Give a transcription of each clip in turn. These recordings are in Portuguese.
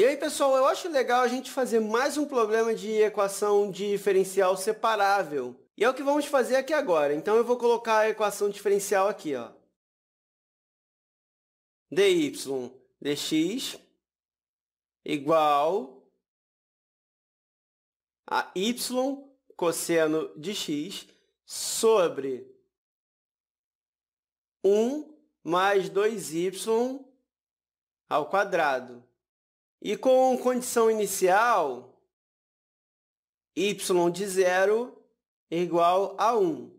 E aí, pessoal, eu acho legal a gente fazer mais um problema de equação diferencial separável. E é o que vamos fazer aqui agora. Então, eu vou colocar a equação diferencial aqui, ó. dy dx igual a y cosseno de x sobre 1 mais 2y ao quadrado. E com condição inicial, y de zero é igual a 1.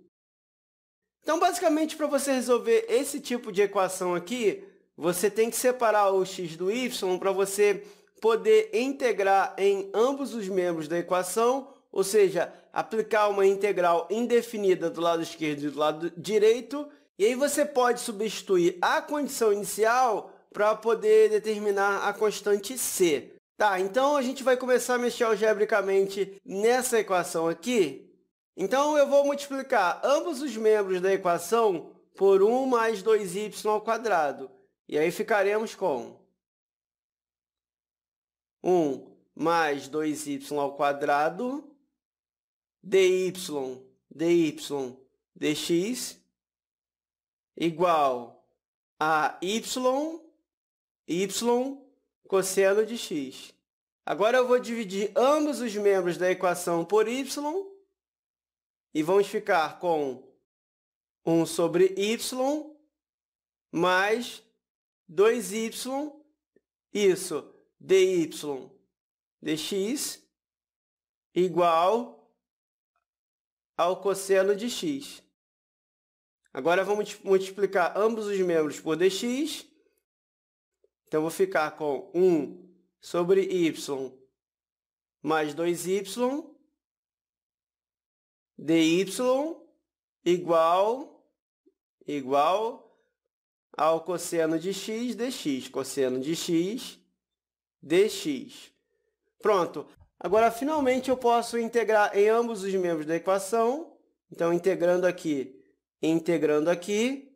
Então, basicamente, para você resolver esse tipo de equação aqui, você tem que separar o x do y para você poder integrar em ambos os membros da equação, ou seja, aplicar uma integral indefinida do lado esquerdo e do lado direito, e aí você pode substituir a condição inicial para poder determinar a constante C. Tá, então a gente vai começar a mexer algebricamente nessa equação aqui. Então eu vou multiplicar ambos os membros da equação por 1 mais 2y ao quadrado. E aí ficaremos com 1 mais 2y ao quadrado, dy, dy, dx, igual a y y cosseno de x. Agora eu vou dividir ambos os membros da equação por y e vamos ficar com 1 sobre y mais 2y, isso, dy dx igual ao cosseno de x. Agora vamos multiplicar ambos os membros por dx então, eu vou ficar com 1 sobre y mais 2y dy igual, igual ao cosseno de x dx, cosseno de x dx. Pronto. Agora, finalmente, eu posso integrar em ambos os membros da equação. Então, integrando aqui, integrando aqui,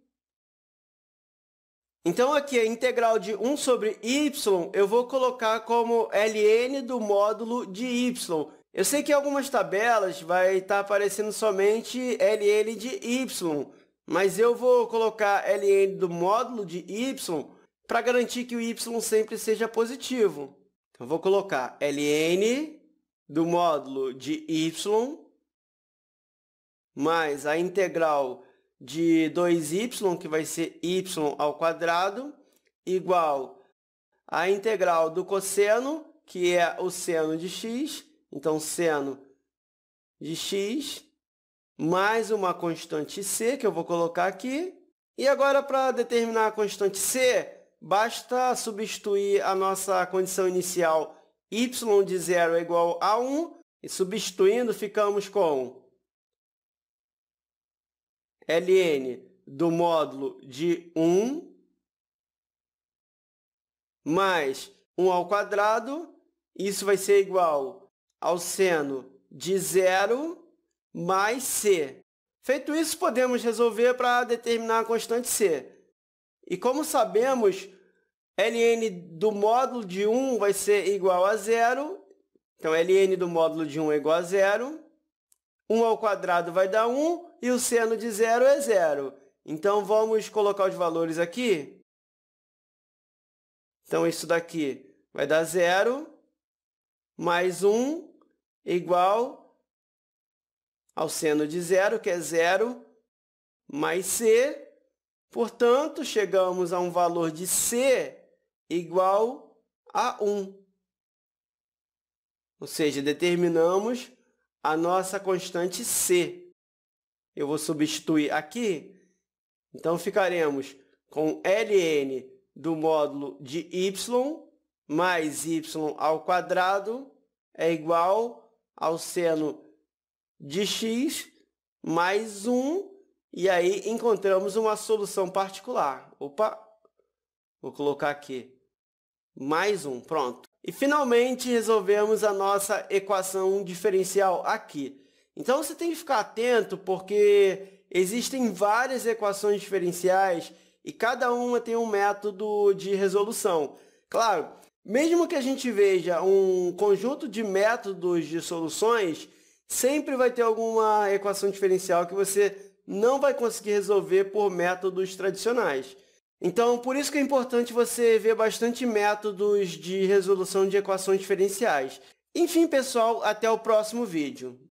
então aqui a é integral de 1 sobre y eu vou colocar como ln do módulo de y. Eu sei que em algumas tabelas vai estar tá aparecendo somente ln de y, mas eu vou colocar ln do módulo de y para garantir que o y sempre seja positivo. Então vou colocar ln do módulo de y mais a integral de 2y, que vai ser y ao quadrado, igual a integral do cosseno, que é o seno de x, então seno de x, mais uma constante c, que eu vou colocar aqui. E agora, para determinar a constante c, basta substituir a nossa condição inicial y de zero é igual a 1, e substituindo ficamos com ln do módulo de 1 mais 1 ao quadrado, isso vai ser igual ao seno de zero mais c. Feito isso, podemos resolver para determinar a constante c. E como sabemos, ln do módulo de 1 vai ser igual a zero. Então, ln do módulo de 1 é igual a zero. 1 ao quadrado vai dar 1 e o seno de zero é zero. Então, vamos colocar os valores aqui. Então, isso daqui vai dar zero mais 1 um, igual ao seno de zero, que é zero, mais c. Portanto, chegamos a um valor de c igual a 1. Um. Ou seja, determinamos a nossa constante c eu vou substituir aqui. Então ficaremos com ln do módulo de y mais y ao quadrado é igual ao seno de x mais 1. E aí encontramos uma solução particular. Opa, vou colocar aqui. Mais um, pronto. E finalmente resolvemos a nossa equação diferencial aqui. Então você tem que ficar atento porque existem várias equações diferenciais e cada uma tem um método de resolução. Claro, mesmo que a gente veja um conjunto de métodos de soluções, sempre vai ter alguma equação diferencial que você não vai conseguir resolver por métodos tradicionais. Então, por isso que é importante você ver bastante métodos de resolução de equações diferenciais. Enfim, pessoal, até o próximo vídeo.